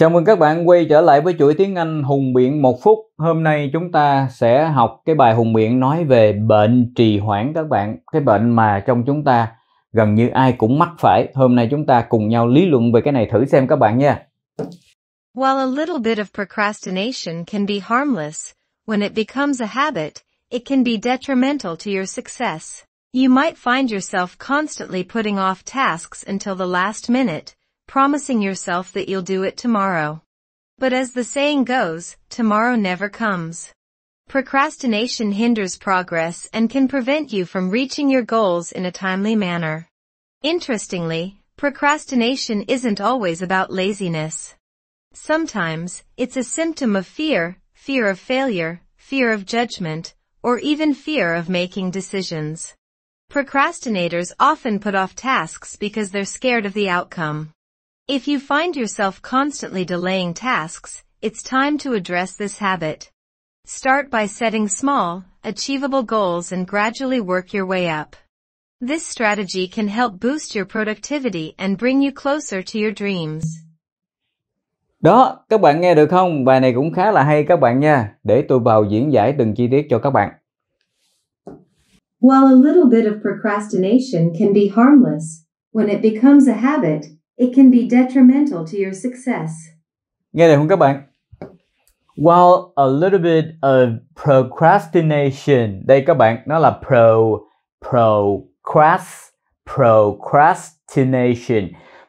Chào mừng các bạn quay trở lại với chuỗi tiếng Anh Hùng Biện một phút. Hôm nay chúng ta sẽ học cái bài Hùng Biện nói về bệnh trì hoãn các bạn. Cái bệnh mà trong chúng ta gần như ai cũng mắc phải. Hôm nay chúng ta cùng nhau lý luận về cái này thử xem các bạn nha. While a little bit of procrastination can be harmless, when it becomes a habit, it can be detrimental to your success. You might find yourself constantly putting off tasks until the last minute, promising yourself that you'll do it tomorrow. But as the saying goes, tomorrow never comes. Procrastination hinders progress and can prevent you from reaching your goals in a timely manner. Interestingly, procrastination isn't always about laziness. Sometimes, it's a symptom of fear, fear of failure, fear of judgment, or even fear of making decisions. Procrastinators often put off tasks because they're scared of the outcome. If you find yourself constantly delaying tasks, it's time to address this habit. Start by setting small, achievable goals and gradually work your way up. This strategy can help boost your productivity and bring you closer to your dreams. Đó, các bạn nghe được không? Bài này cũng khá là hay các bạn nha. Để tôi vào diễn giải từng chi tiết cho các bạn. While a little bit of procrastination can be harmless, when it becomes a habit, It can be detrimental to your success. Nghe này không các bạn? While a little bit of procrastination. Đây các bạn, nó là pro procrast procrastination.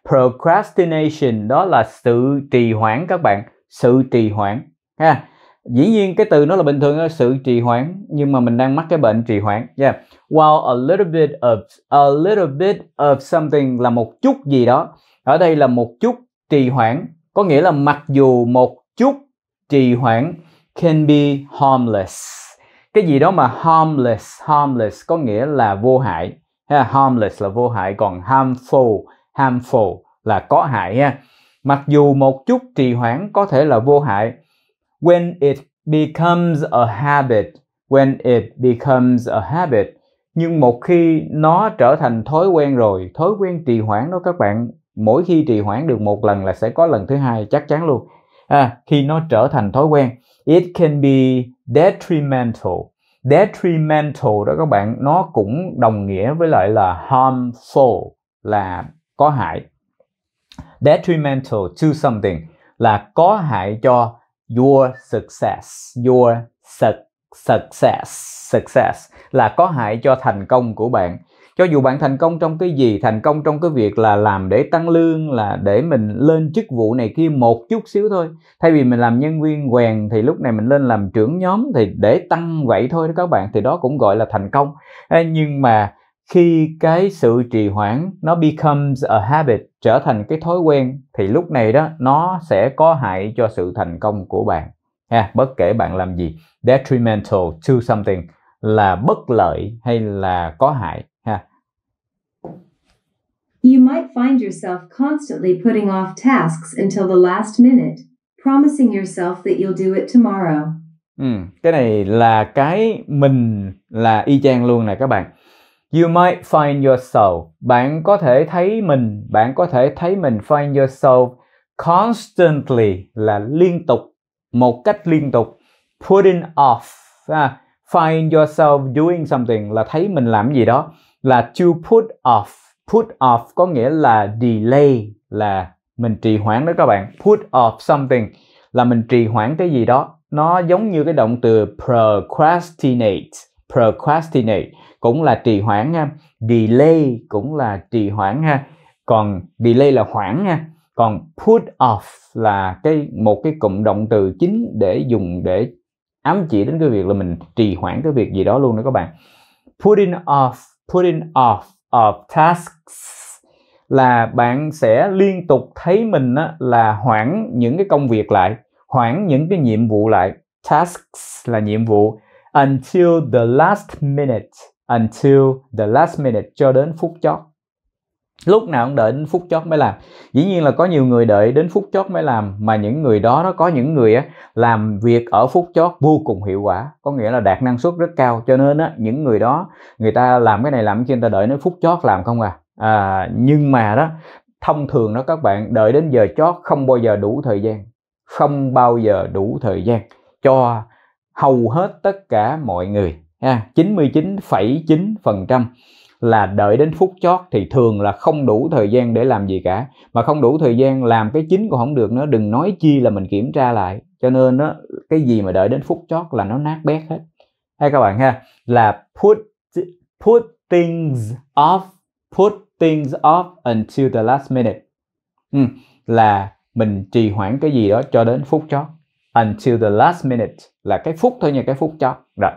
Procrastination đó là sự trì hoãn các bạn, sự trì hoãn ha dĩ nhiên cái từ nó là bình thường sự trì hoãn nhưng mà mình đang mắc cái bệnh trì hoãn yeah while a little bit of a little bit of something là một chút gì đó ở đây là một chút trì hoãn có nghĩa là mặc dù một chút trì hoãn can be harmless cái gì đó mà harmless harmless có nghĩa là vô hại ha harmless là vô hại còn harmful harmful là có hại ha mặc dù một chút trì hoãn có thể là vô hại when it becomes a habit when it becomes a habit nhưng một khi nó trở thành thói quen rồi thói quen trì hoãn đó các bạn mỗi khi trì hoãn được một lần là sẽ có lần thứ hai chắc chắn luôn à, khi nó trở thành thói quen it can be detrimental detrimental đó các bạn nó cũng đồng nghĩa với lại là harmful là có hại detrimental to something là có hại cho your success your su success success là có hại cho thành công của bạn cho dù bạn thành công trong cái gì thành công trong cái việc là làm để tăng lương là để mình lên chức vụ này kia một chút xíu thôi thay vì mình làm nhân viên quèn thì lúc này mình lên làm trưởng nhóm thì để tăng vậy thôi đó các bạn thì đó cũng gọi là thành công nhưng mà khi cái sự trì hoãn nó becomes a habit trở thành cái thói quen thì lúc này đó nó sẽ có hại cho sự thành công của bạn ha bất kể bạn làm gì detrimental to something là bất lợi hay là có hại ha You might find yourself constantly putting off tasks until the last minute, promising yourself that you'll do it tomorrow. Ừ, cái này là cái mình là y chang luôn nè các bạn You might find yourself. Bạn có thể thấy mình, bạn có thể thấy mình find yourself constantly là liên tục, một cách liên tục. Putting off. À, find yourself doing something là thấy mình làm gì đó là to put off. Put off có nghĩa là delay là mình trì hoãn đó các bạn. Put off something là mình trì hoãn cái gì đó. Nó giống như cái động từ procrastinate. Procrastinate cũng là trì hoãn ha delay cũng là trì hoãn ha còn delay là hoãn ha còn put off là cái một cái cụm động từ chính để dùng để ám chỉ đến cái việc là mình trì hoãn cái việc gì đó luôn đó các bạn putting off putting off of tasks là bạn sẽ liên tục thấy mình á, là hoãn những cái công việc lại hoãn những cái nhiệm vụ lại tasks là nhiệm vụ until the last minute until the last minute cho đến phút chót lúc nào cũng đợi đến phút chót mới làm dĩ nhiên là có nhiều người đợi đến phút chót mới làm mà những người đó nó có những người á, làm việc ở phút chót vô cùng hiệu quả có nghĩa là đạt năng suất rất cao cho nên á, những người đó người ta làm cái này làm cái người ta đợi đến phút chót làm không à, à nhưng mà đó thông thường đó các bạn đợi đến giờ chót không bao giờ đủ thời gian không bao giờ đủ thời gian cho hầu hết tất cả mọi người ha, 99,9% là đợi đến phút chót thì thường là không đủ thời gian để làm gì cả mà không đủ thời gian làm cái chính cũng không được nữa đừng nói chi là mình kiểm tra lại cho nên đó, cái gì mà đợi đến phút chót là nó nát bét hết hay các bạn ha là put put things off put things off until the last minute ừ, là mình trì hoãn cái gì đó cho đến phút chót until the last minute là cái phút thôi nha cái phút chót rồi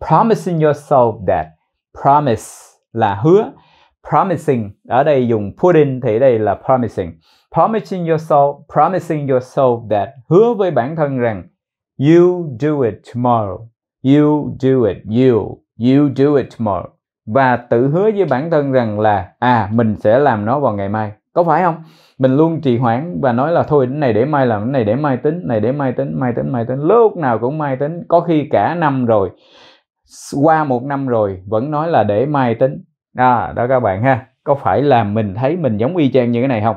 promising yourself that promise là hứa promising ở đây dùng put in thì đây là promising promising yourself promising yourself that hứa với bản thân rằng you do it tomorrow you do it you you do it tomorrow và tự hứa với bản thân rằng là à mình sẽ làm nó vào ngày mai có phải không mình luôn trì hoãn và nói là thôi cái này để mai làm cái này để mai tính này để mai tính mai tính mai tính lúc nào cũng mai tính có khi cả năm rồi qua một năm rồi vẫn nói là để mai tính đó, à, đó các bạn ha có phải là mình thấy mình giống y chang như cái này không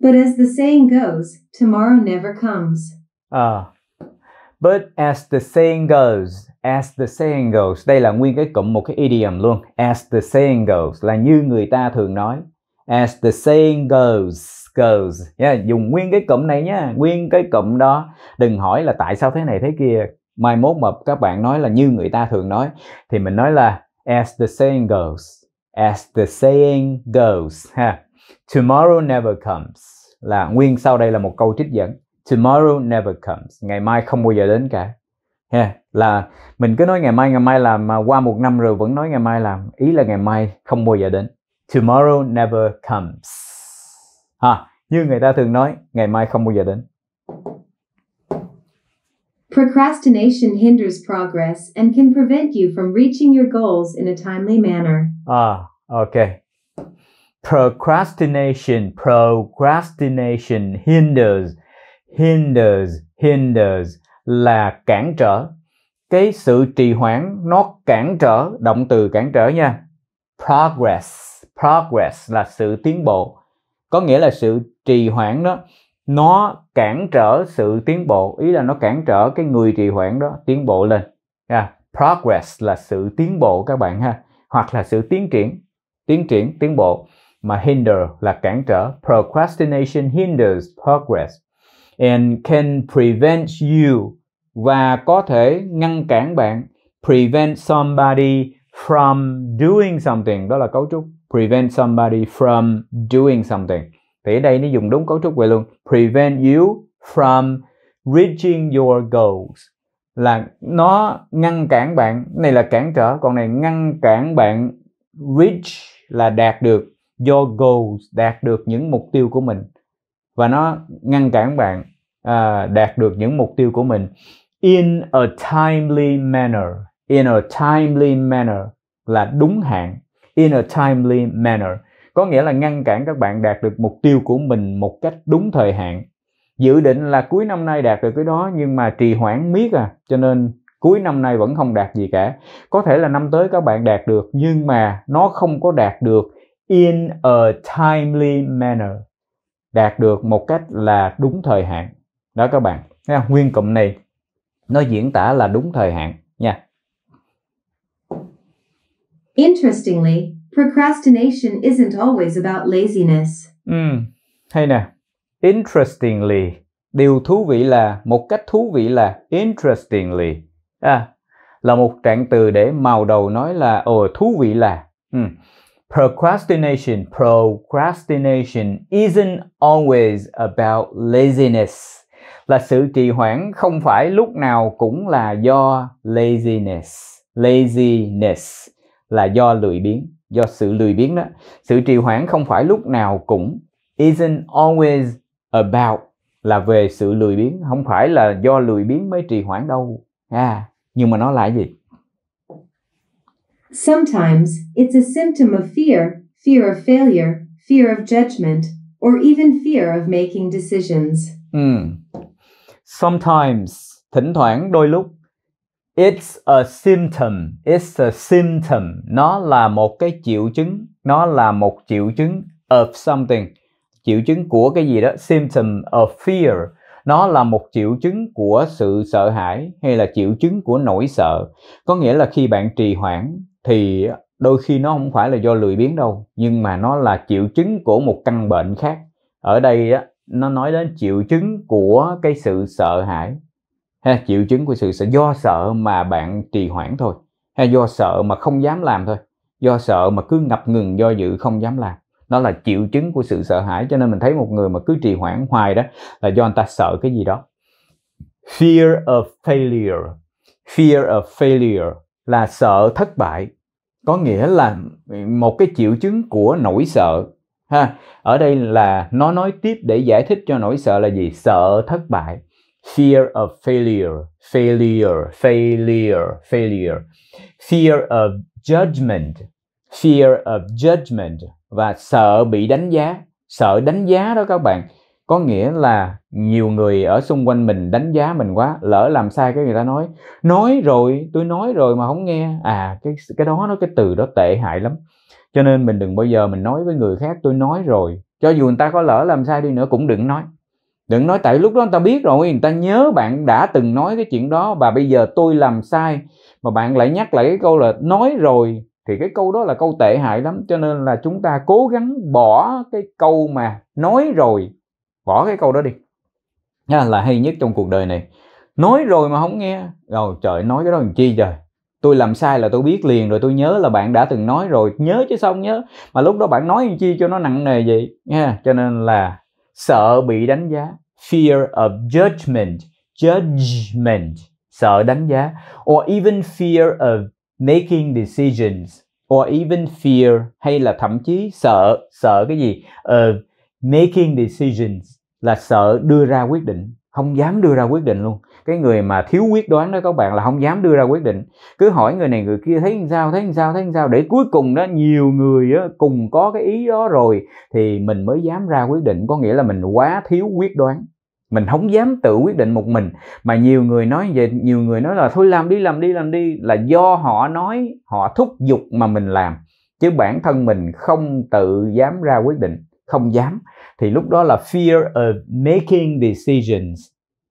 But as the saying goes, tomorrow never comes. À, but as the saying goes, as the saying goes, đây là nguyên cái cụm một cái idiom luôn. As the saying goes là như người ta thường nói. As the saying goes, goes. Yeah, dùng nguyên cái cụm này nhé nguyên cái cụm đó. Đừng hỏi là tại sao thế này thế kia, mai mốt mà các bạn nói là như người ta thường nói thì mình nói là as the saying goes as the saying goes ha tomorrow never comes là nguyên sau đây là một câu trích dẫn tomorrow never comes ngày mai không bao giờ đến cả ha là mình cứ nói ngày mai ngày mai làm mà qua một năm rồi vẫn nói ngày mai làm ý là ngày mai không bao giờ đến tomorrow never comes ha như người ta thường nói ngày mai không bao giờ đến Procrastination hinders progress and can prevent you from reaching your goals in a timely manner. Ah, okay. Procrastination, procrastination hinders, hinders, hinders là cản trở. Cái sự trì hoãn nó cản trở, động từ cản trở nha. Progress, progress là sự tiến bộ. Có nghĩa là sự trì hoãn đó nó cản trở sự tiến bộ ý là nó cản trở cái người trì hoãn đó tiến bộ lên yeah. progress là sự tiến bộ các bạn ha hoặc là sự tiến triển tiến triển tiến bộ mà hinder là cản trở procrastination hinders progress and can prevent you và có thể ngăn cản bạn prevent somebody from doing something đó là cấu trúc prevent somebody from doing something thì ở đây nó dùng đúng cấu trúc vậy luôn prevent you from reaching your goals là nó ngăn cản bạn này là cản trở còn này ngăn cản bạn reach là đạt được your goals đạt được những mục tiêu của mình và nó ngăn cản bạn uh, đạt được những mục tiêu của mình in a timely manner in a timely manner là đúng hạn in a timely manner có nghĩa là ngăn cản các bạn đạt được mục tiêu của mình một cách đúng thời hạn dự định là cuối năm nay đạt được cái đó nhưng mà trì hoãn miết à cho nên cuối năm nay vẫn không đạt gì cả có thể là năm tới các bạn đạt được nhưng mà nó không có đạt được in a timely manner đạt được một cách là đúng thời hạn đó các bạn nguyên cụm này nó diễn tả là đúng thời hạn nha Interestingly, Procrastination isn't always about laziness. Ừ, hay nè. Interestingly, điều thú vị là một cách thú vị là interestingly. À, là một trạng từ để màu đầu nói là ồ ờ, thú vị là. Ừ. Procrastination, procrastination isn't always about laziness. Là sự trì hoãn không phải lúc nào cũng là do laziness. Laziness là do lười biếng do sự lười biếng đó sự trì hoãn không phải lúc nào cũng isn't always about là về sự lười biếng không phải là do lười biếng mới trì hoãn đâu à, nhưng mà nó là gì Sometimes it's a symptom of fear, fear of failure, fear of judgment, or even fear of making decisions. Ừ. Sometimes, thỉnh thoảng đôi lúc It's a symptom. It's a symptom. Nó là một cái triệu chứng. Nó là một triệu chứng of something. Triệu chứng của cái gì đó. Symptom of fear. Nó là một triệu chứng của sự sợ hãi hay là triệu chứng của nỗi sợ. Có nghĩa là khi bạn trì hoãn thì đôi khi nó không phải là do lười biếng đâu nhưng mà nó là triệu chứng của một căn bệnh khác ở đây á nó nói đến triệu chứng của cái sự sợ hãi ha triệu chứng của sự sợ do sợ mà bạn trì hoãn thôi hay do sợ mà không dám làm thôi do sợ mà cứ ngập ngừng do dự không dám làm đó là triệu chứng của sự sợ hãi cho nên mình thấy một người mà cứ trì hoãn hoài đó là do anh ta sợ cái gì đó fear of failure fear of failure là sợ thất bại có nghĩa là một cái triệu chứng của nỗi sợ ha ở đây là nó nói tiếp để giải thích cho nỗi sợ là gì sợ thất bại fear of failure, failure, failure, failure, fear of judgment, fear of judgment và sợ bị đánh giá, sợ đánh giá đó các bạn. Có nghĩa là nhiều người ở xung quanh mình đánh giá mình quá, lỡ làm sai cái người ta nói, nói rồi, tôi nói rồi mà không nghe. À cái cái đó nó cái từ đó tệ hại lắm. Cho nên mình đừng bao giờ mình nói với người khác tôi nói rồi, cho dù người ta có lỡ làm sai đi nữa cũng đừng nói đừng nói tại lúc đó người ta biết rồi người ta nhớ bạn đã từng nói cái chuyện đó và bây giờ tôi làm sai mà bạn lại nhắc lại cái câu là nói rồi thì cái câu đó là câu tệ hại lắm cho nên là chúng ta cố gắng bỏ cái câu mà nói rồi bỏ cái câu đó đi nha là hay nhất trong cuộc đời này nói rồi mà không nghe rồi trời nói cái đó làm chi trời tôi làm sai là tôi biết liền rồi tôi nhớ là bạn đã từng nói rồi nhớ chứ xong nhớ mà lúc đó bạn nói làm chi cho nó nặng nề vậy nha cho nên là sợ bị đánh giá fear of judgment judgment sợ đánh giá or even fear of making decisions or even fear hay là thậm chí sợ sợ cái gì of making decisions là sợ đưa ra quyết định không dám đưa ra quyết định luôn cái người mà thiếu quyết đoán đó các bạn là không dám đưa ra quyết định cứ hỏi người này người kia thấy sao thấy sao thấy sao để cuối cùng đó nhiều người đó, cùng có cái ý đó rồi thì mình mới dám ra quyết định có nghĩa là mình quá thiếu quyết đoán mình không dám tự quyết định một mình mà nhiều người nói về nhiều người nói là thôi làm đi làm đi làm đi là do họ nói họ thúc giục mà mình làm chứ bản thân mình không tự dám ra quyết định không dám thì lúc đó là fear of making decisions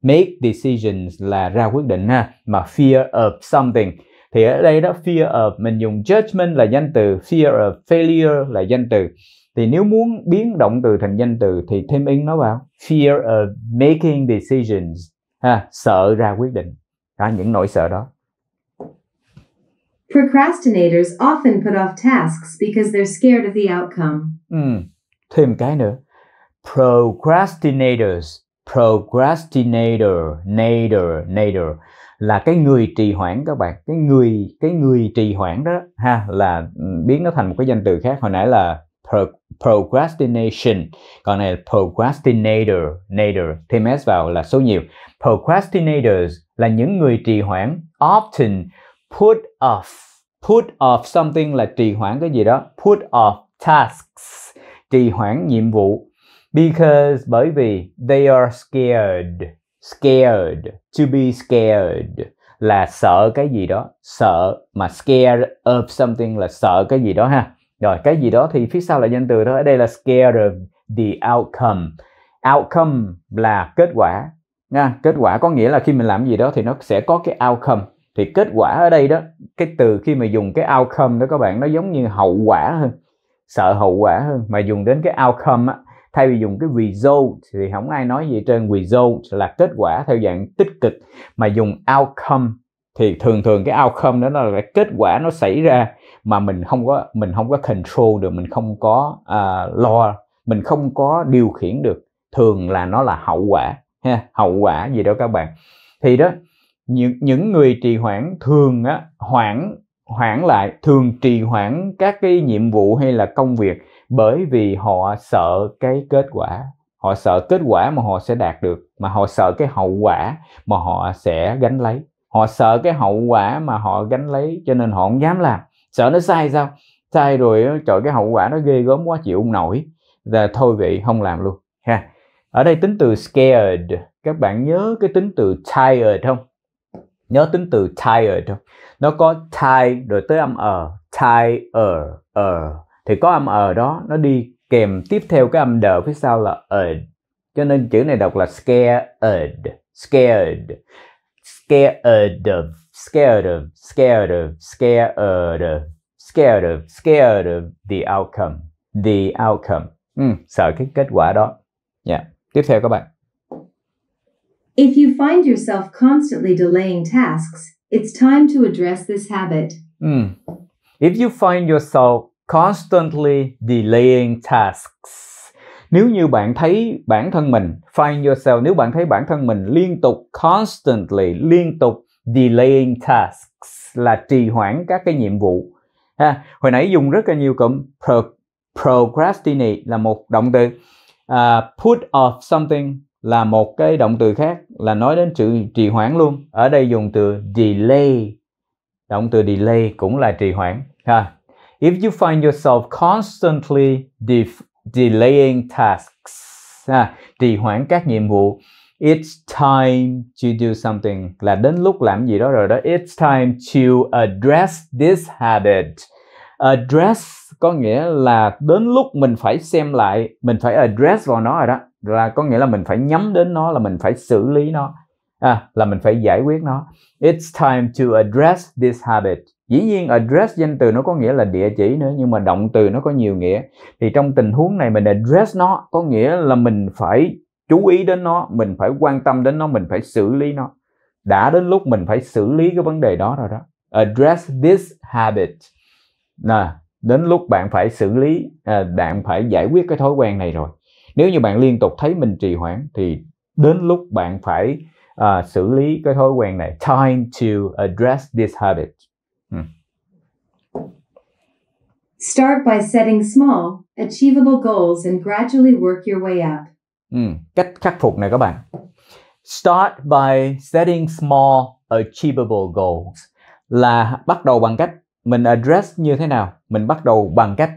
make decisions là ra quyết định ha mà fear of something thì ở đây đó fear of mình dùng judgment là danh từ fear of failure là danh từ thì nếu muốn biến động từ thành danh từ thì thêm in nó vào fear of making decisions ha sợ ra quyết định đó những nỗi sợ đó Procrastinators often put off tasks because they're scared of the outcome. Ừ, thêm cái nữa procrastinators procrastinator nader nader là cái người trì hoãn các bạn cái người cái người trì hoãn đó ha là biến nó thành một cái danh từ khác hồi nãy là pro, procrastination còn này là procrastinator nader thêm s vào là số nhiều procrastinators là những người trì hoãn often put off put off something là trì hoãn cái gì đó put off tasks trì hoãn nhiệm vụ Because bởi vì they are scared. Scared. To be scared là sợ cái gì đó. Sợ mà scared of something là sợ cái gì đó ha. Rồi cái gì đó thì phía sau là danh từ đó Ở đây là scared of the outcome. Outcome là kết quả. Nha, kết quả có nghĩa là khi mình làm gì đó thì nó sẽ có cái outcome thì kết quả ở đây đó cái từ khi mà dùng cái outcome đó các bạn nó giống như hậu quả hơn sợ hậu quả hơn mà dùng đến cái outcome á, thay vì dùng cái result thì không ai nói gì trên result là kết quả theo dạng tích cực mà dùng outcome thì thường thường cái outcome đó là cái kết quả nó xảy ra mà mình không có mình không có control được mình không có uh, lo mình không có điều khiển được thường là nó là hậu quả ha hậu quả gì đó các bạn thì đó những những người trì hoãn thường á hoãn hoãn lại thường trì hoãn các cái nhiệm vụ hay là công việc bởi vì họ sợ cái kết quả họ sợ kết quả mà họ sẽ đạt được mà họ sợ cái hậu quả mà họ sẽ gánh lấy họ sợ cái hậu quả mà họ gánh lấy cho nên họ không dám làm sợ nó sai sao sai rồi trời cái hậu quả nó ghê gớm quá chịu không nổi là thôi vậy không làm luôn ha ở đây tính từ scared các bạn nhớ cái tính từ tired không nhớ tính từ tired không nó có tie rồi tới âm ờ tired er thì có âm ờ đó nó đi kèm tiếp theo cái âm đờ phía sau là ed cho nên chữ này đọc là scared scared scared of scared of scared of scared of scared of scared of the outcome the outcome ừ, sợ cái kết quả đó yeah. Dạ, tiếp theo các bạn If you find yourself constantly delaying tasks, it's time to address this habit. Mm. If you find yourself constantly delaying tasks nếu như bạn thấy bản thân mình find yourself nếu bạn thấy bản thân mình liên tục constantly liên tục delaying tasks là trì hoãn các cái nhiệm vụ ha hồi nãy dùng rất là nhiều cụm pro, procrastinate là một động từ uh, put off something là một cái động từ khác là nói đến sự trì hoãn luôn ở đây dùng từ delay động từ delay cũng là trì hoãn ha if you find yourself constantly de delaying tasks, à, trì hoãn các nhiệm vụ, It's time to do something là đến lúc làm gì đó rồi đó. It's time to address this habit. Address có nghĩa là đến lúc mình phải xem lại, mình phải address vào nó rồi đó. Là có nghĩa là mình phải nhắm đến nó là mình phải xử lý nó. À, là mình phải giải quyết nó. It's time to address this habit dĩ nhiên address danh từ nó có nghĩa là địa chỉ nữa nhưng mà động từ nó có nhiều nghĩa thì trong tình huống này mình address nó có nghĩa là mình phải chú ý đến nó mình phải quan tâm đến nó mình phải xử lý nó đã đến lúc mình phải xử lý cái vấn đề đó rồi đó address this habit nè đến lúc bạn phải xử lý à, bạn phải giải quyết cái thói quen này rồi nếu như bạn liên tục thấy mình trì hoãn thì đến lúc bạn phải uh, xử lý cái thói quen này time to address this habit Start by setting small, achievable goals and gradually work your way up. Ừ, cách khắc phục này các bạn. Start by setting small, achievable goals là bắt đầu bằng cách mình address như thế nào? Mình bắt đầu bằng cách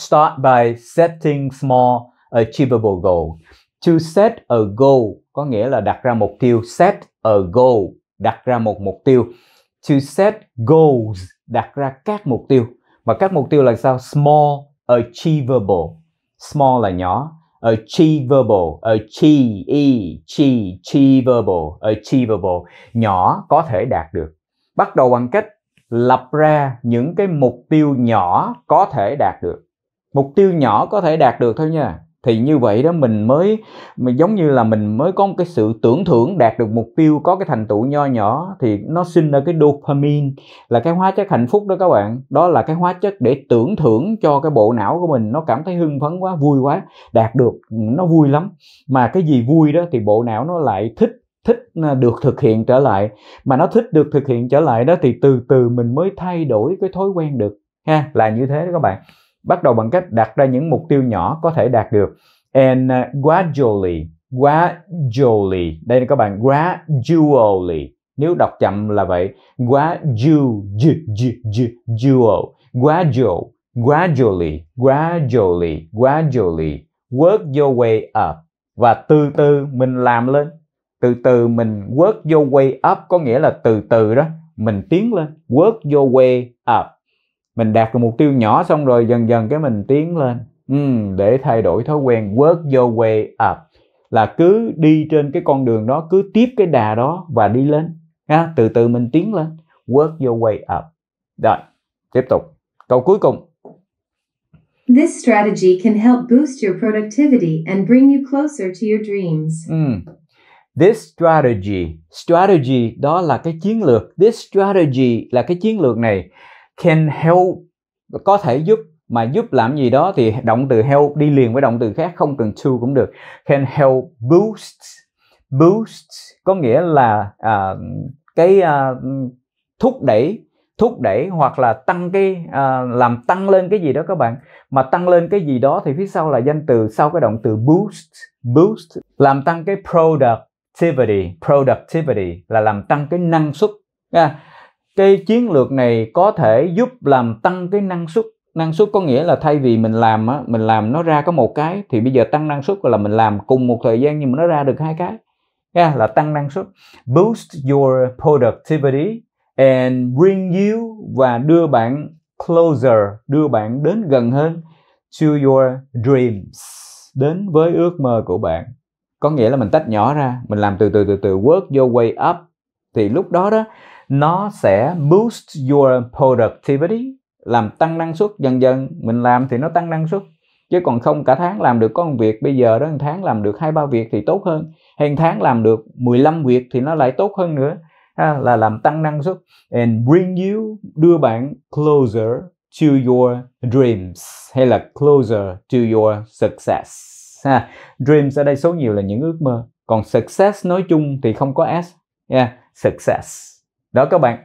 start by setting small, achievable goals. To set a goal có nghĩa là đặt ra mục tiêu. Set a goal đặt ra một mục tiêu. To set goals đặt ra các mục tiêu và các mục tiêu là sao small achievable small là nhỏ achievable achieve achievable e e achievable nhỏ có thể đạt được bắt đầu bằng cách lập ra những cái mục tiêu nhỏ có thể đạt được mục tiêu nhỏ có thể đạt được thôi nha thì như vậy đó mình mới mình giống như là mình mới có một cái sự tưởng thưởng đạt được mục tiêu có cái thành tựu nho nhỏ thì nó sinh ra cái dopamine là cái hóa chất hạnh phúc đó các bạn đó là cái hóa chất để tưởng thưởng cho cái bộ não của mình nó cảm thấy hưng phấn quá vui quá đạt được nó vui lắm mà cái gì vui đó thì bộ não nó lại thích thích à, được thực hiện trở lại mà nó thích được thực hiện trở lại đó thì từ từ mình mới thay đổi cái thói quen được ha là như thế đó các bạn bắt đầu bằng cách đặt ra những mục tiêu nhỏ có thể đạt được and uh, gradually gradually đây là các bạn gradually nếu đọc chậm là vậy gradual gradual gradually gradually gradually work your way up và từ từ mình làm lên từ từ mình work your way up có nghĩa là từ từ đó mình tiến lên work your way up mình đạt được mục tiêu nhỏ xong rồi dần dần cái mình tiến lên uhm, để thay đổi thói quen work your way up là cứ đi trên cái con đường đó cứ tiếp cái đà đó và đi lên ha từ từ mình tiến lên work your way up rồi tiếp tục câu cuối cùng This strategy can help boost your productivity and bring you closer to your dreams. Mm. This strategy, strategy đó là cái chiến lược. This strategy là cái chiến lược này can help có thể giúp mà giúp làm gì đó thì động từ help đi liền với động từ khác không cần to cũng được can help boost boost có nghĩa là uh, cái uh, thúc đẩy thúc đẩy hoặc là tăng cái à, làm tăng lên cái gì đó các bạn mà tăng lên cái gì đó thì phía sau là danh từ sau cái động từ boost boost làm tăng cái productivity productivity là làm tăng cái năng suất à, cái chiến lược này có thể giúp làm tăng cái năng suất năng suất có nghĩa là thay vì mình làm á, mình làm nó ra có một cái thì bây giờ tăng năng suất là mình làm cùng một thời gian nhưng mà nó ra được hai cái yeah, là tăng năng suất boost your productivity and bring you và đưa bạn closer đưa bạn đến gần hơn to your dreams đến với ước mơ của bạn có nghĩa là mình tách nhỏ ra mình làm từ từ từ từ work your way up thì lúc đó đó nó sẽ boost your productivity làm tăng năng suất dần dần mình làm thì nó tăng năng suất chứ còn không cả tháng làm được có một việc bây giờ đó một tháng làm được hai ba việc thì tốt hơn hay một tháng làm được 15 việc thì nó lại tốt hơn nữa ha, là làm tăng năng suất and bring you đưa bạn closer to your dreams hay là closer to your success ha. dreams ở đây số nhiều là những ước mơ còn success nói chung thì không có s yeah. success đó các bạn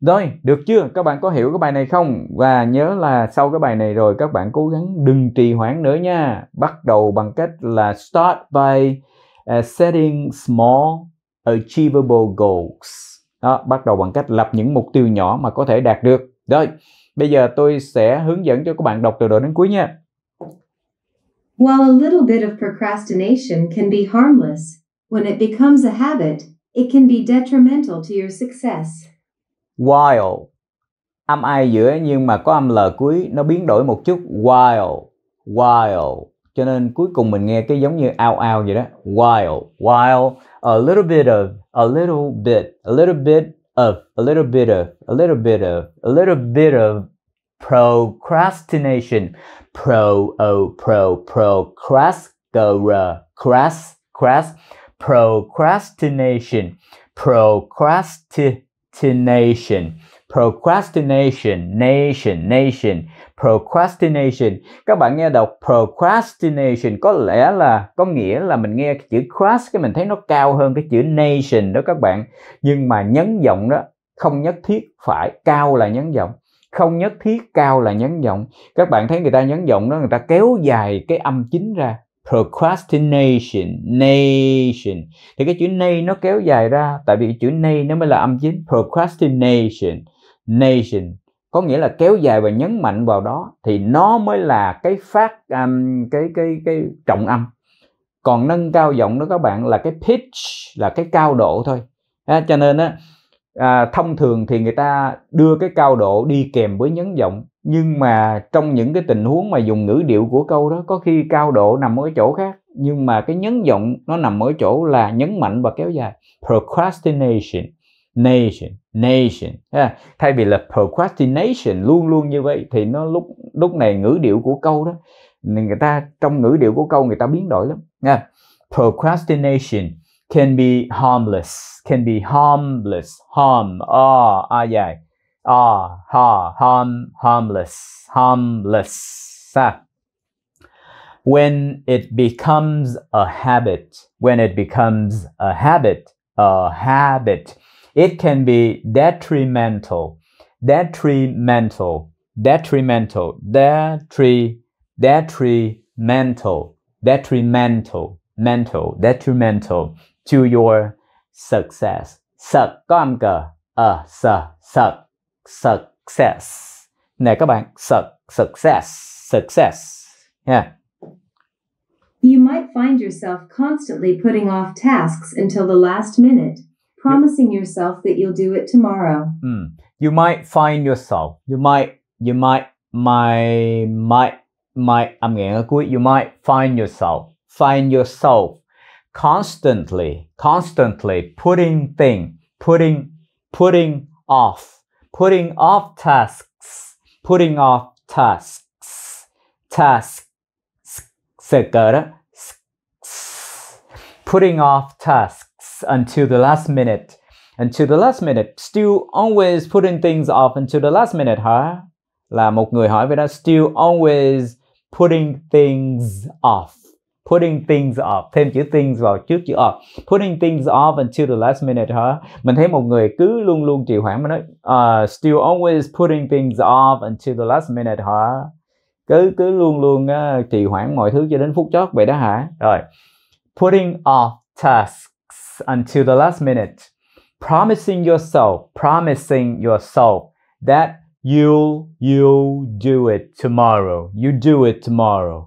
rồi được chưa các bạn có hiểu cái bài này không và nhớ là sau cái bài này rồi các bạn cố gắng đừng trì hoãn nữa nha bắt đầu bằng cách là start by uh, setting small achievable goals đó, bắt đầu bằng cách lập những mục tiêu nhỏ mà có thể đạt được rồi bây giờ tôi sẽ hướng dẫn cho các bạn đọc từ đầu đến cuối nha While a little bit of procrastination can be harmless, when it becomes a habit, It can be detrimental to your success. While. Âm ai giữa nhưng mà có âm l cuối nó biến đổi một chút. While. While. Cho nên cuối cùng mình nghe cái giống như ao ao vậy đó. While. While. A little bit of. A little bit. A little bit of. A little bit of. A little bit of. A little bit of. Procrastination. Pro. Oh. Pro. Procrast. Go. Crass. Crass procrastination procrastination procrastination nation nation procrastination các bạn nghe đọc procrastination có lẽ là có nghĩa là mình nghe chữ crash cái mình thấy nó cao hơn cái chữ nation đó các bạn nhưng mà nhấn giọng đó không nhất thiết phải cao là nhấn giọng không nhất thiết cao là nhấn giọng các bạn thấy người ta nhấn giọng đó người ta kéo dài cái âm chính ra procrastination nation thì cái chữ nay nó kéo dài ra tại vì chữ nay nó mới là âm chính procrastination nation có nghĩa là kéo dài và nhấn mạnh vào đó thì nó mới là cái phát um, cái cái cái trọng âm còn nâng cao giọng đó các bạn là cái pitch là cái cao độ thôi à, cho nên á à, thông thường thì người ta đưa cái cao độ đi kèm với nhấn giọng nhưng mà trong những cái tình huống mà dùng ngữ điệu của câu đó có khi cao độ nằm ở chỗ khác nhưng mà cái nhấn giọng nó nằm ở chỗ là nhấn mạnh và kéo dài procrastination nation nation ha. thay vì là procrastination luôn luôn như vậy thì nó lúc lúc này ngữ điệu của câu đó người ta trong ngữ điệu của câu người ta biến đổi lắm ha. procrastination can be harmless, can be harmless, harm, ah, ah, yeah, ah, ha, harm, harmless, harmless. Ah. When it becomes a habit, when it becomes a habit, a habit, it can be detrimental, detrimental, detrimental, detri, detrimental, detrimental, mental, detrimental, to your success. Succumber, a su, su, success. Nè các bạn, su, success, success. Yeah. You might find yourself constantly putting off tasks until the last minute, promising you, yourself that you'll do it tomorrow. Mm. You might find yourself. You might, you might, my, might, might. I'm getting a good. You might find yourself. Find yourself constantly, constantly putting thing, putting, putting off, putting off tasks, putting off tasks, tasks, putting off tasks until the last minute, until the last minute, still always putting things off until the last minute, huh? Là một người hỏi về đó, still always putting things off putting things off thêm chữ things vào trước chữ off putting things off until the last minute hả mình thấy một người cứ luôn luôn trì hoãn mà nói uh, still always putting things off until the last minute hả cứ cứ luôn luôn uh, trì hoãn mọi thứ cho đến phút chót vậy đó hả rồi putting off tasks until the last minute promising yourself promising yourself that you'll you'll do it tomorrow you do it tomorrow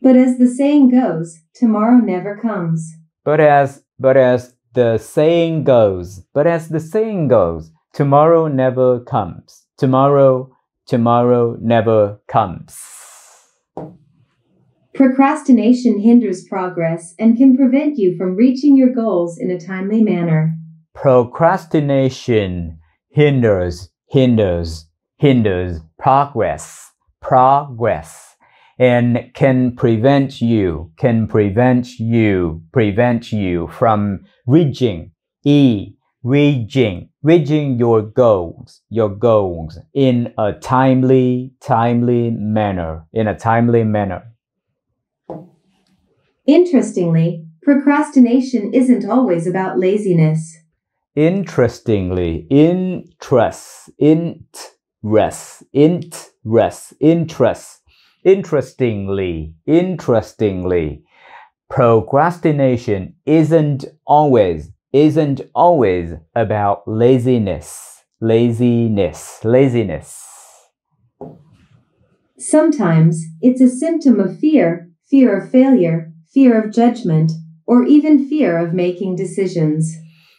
But as the saying goes, tomorrow never comes. But as but as the saying goes, but as the saying goes, tomorrow never comes. Tomorrow, tomorrow never comes. Procrastination hinders progress and can prevent you from reaching your goals in a timely manner. Procrastination hinders, hinders, hinders progress, progress and can prevent you, can prevent you, prevent you from reaching, E, reaching, reaching your goals, your goals in a timely, timely manner, in a timely manner. Interestingly, procrastination isn't always about laziness. Interestingly, interest, interest, interest, interest Interestingly, interestingly, procrastination isn't always isn't always about laziness. Laziness, laziness. Sometimes it's a symptom of fear, fear of failure, fear of judgment, or even fear of making decisions.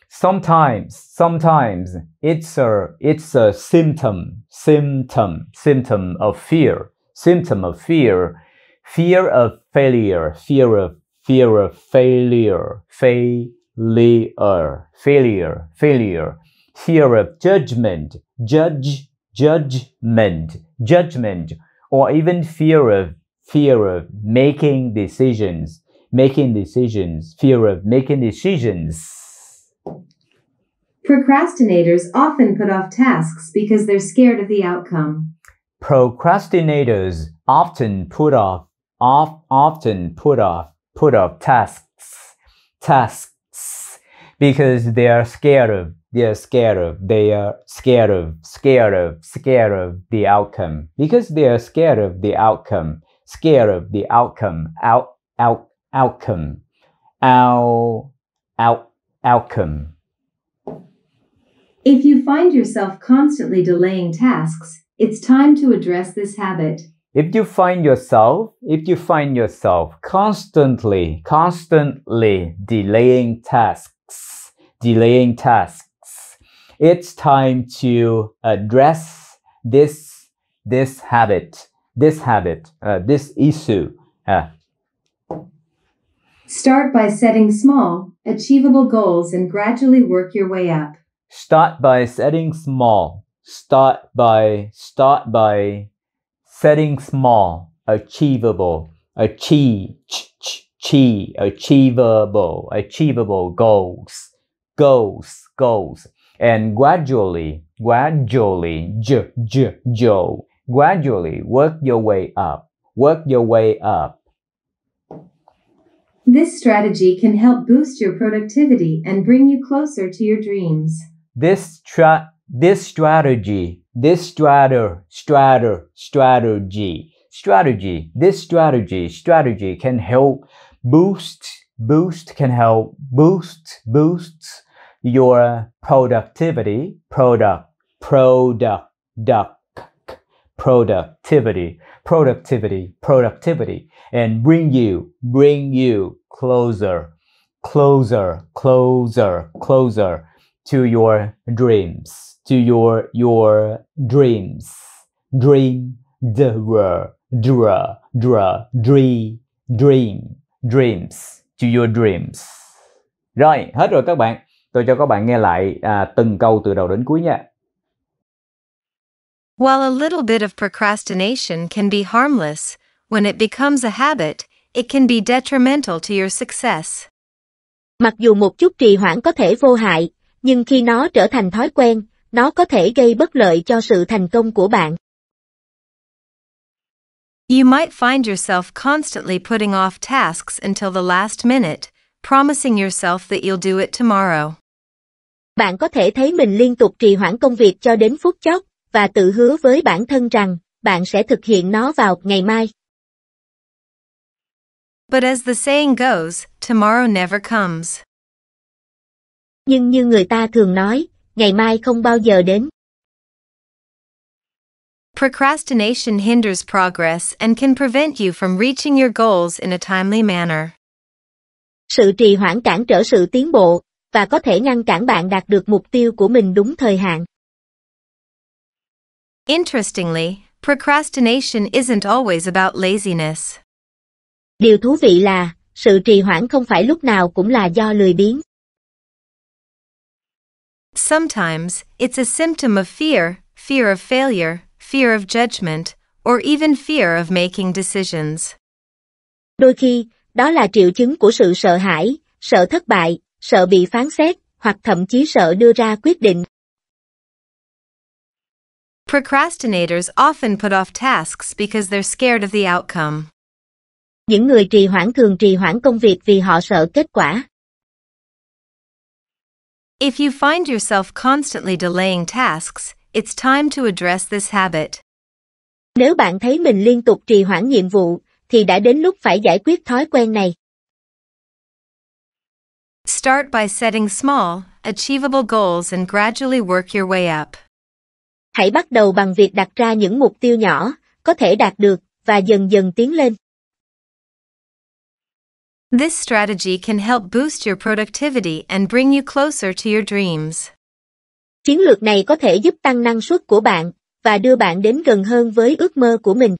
Sometimes, sometimes it's a it's a symptom, symptom, symptom of fear symptom of fear, fear of failure, fear of fear of failure, failure, failure, failure, fear of judgment, judge, judgment, judgment, or even fear of fear of making decisions, making decisions, fear of making decisions. Procrastinators often put off tasks because they're scared of the outcome. Procrastinators often put off, off, often put off, put off tasks, tasks, because they are scared of, they are scared of, they are scared of, scared of, scared of the outcome, because they are scared of the outcome, scared of the outcome, out, out, outcome, out, out, outcome. If you find yourself constantly delaying tasks, it's time to address this habit. If you find yourself, if you find yourself constantly, constantly delaying tasks, delaying tasks, it's time to address this, this habit, this habit, uh, this issue. Uh, Start by setting small, achievable goals and gradually work your way up. Start by setting small, start by start by setting small, achievable, achieve, ch, ch, ch, achievable, achievable goals, goals, goals, and gradually, gradually, j, j, j, gradually work your way up, work your way up. This strategy can help boost your productivity and bring you closer to your dreams. This tra this strategy, this strater, strater, strategy, strategy, this strategy, strategy can help boost, boost can help boost, boost your productivity, product, product, duck, productivity, productivity, productivity, and bring you, bring you closer, closer, closer, closer to your dreams, to your your dreams. Dream, dra, dra, dra, dream, dream, dreams, to your dreams. Rồi, hết rồi các bạn. Tôi cho các bạn nghe lại à, từng câu từ đầu đến cuối nha. While a little bit of procrastination can be harmless, when it becomes a habit, it can be detrimental to your success. Mặc dù một chút trì hoãn có thể vô hại, nhưng khi nó trở thành thói quen, nó có thể gây bất lợi cho sự thành công của bạn. You might find yourself constantly putting off tasks until the last minute, promising yourself that you'll do it tomorrow. Bạn có thể thấy mình liên tục trì hoãn công việc cho đến phút chót và tự hứa với bản thân rằng bạn sẽ thực hiện nó vào ngày mai. But as the saying goes, tomorrow never comes nhưng như người ta thường nói, ngày mai không bao giờ đến. Procrastination hinders progress and can prevent you from reaching your goals in a timely manner. Sự trì hoãn cản trở sự tiến bộ và có thể ngăn cản bạn đạt được mục tiêu của mình đúng thời hạn. Interestingly, procrastination isn't always about laziness. Điều thú vị là, sự trì hoãn không phải lúc nào cũng là do lười biếng. Sometimes, it's a symptom of fear, fear of failure, fear of judgment, or even fear of making decisions. Đôi khi, đó là triệu chứng của sự sợ hãi, sợ thất bại, sợ bị phán xét, hoặc thậm chí sợ đưa ra quyết định. Procrastinators often put off tasks because they're scared of the outcome. Những người trì hoãn thường trì hoãn công việc vì họ sợ kết quả. If you find yourself constantly delaying tasks, it's time to address this habit. Nếu bạn thấy mình liên tục trì hoãn nhiệm vụ, thì đã đến lúc phải giải quyết thói quen này. Start by setting small, achievable goals and gradually work your way up. Hãy bắt đầu bằng việc đặt ra những mục tiêu nhỏ, có thể đạt được và dần dần tiến lên. This strategy can help boost your productivity and bring you closer to your dreams. Chiến lược này có thể giúp tăng năng suất của bạn và đưa bạn đến gần hơn với ước mơ của mình.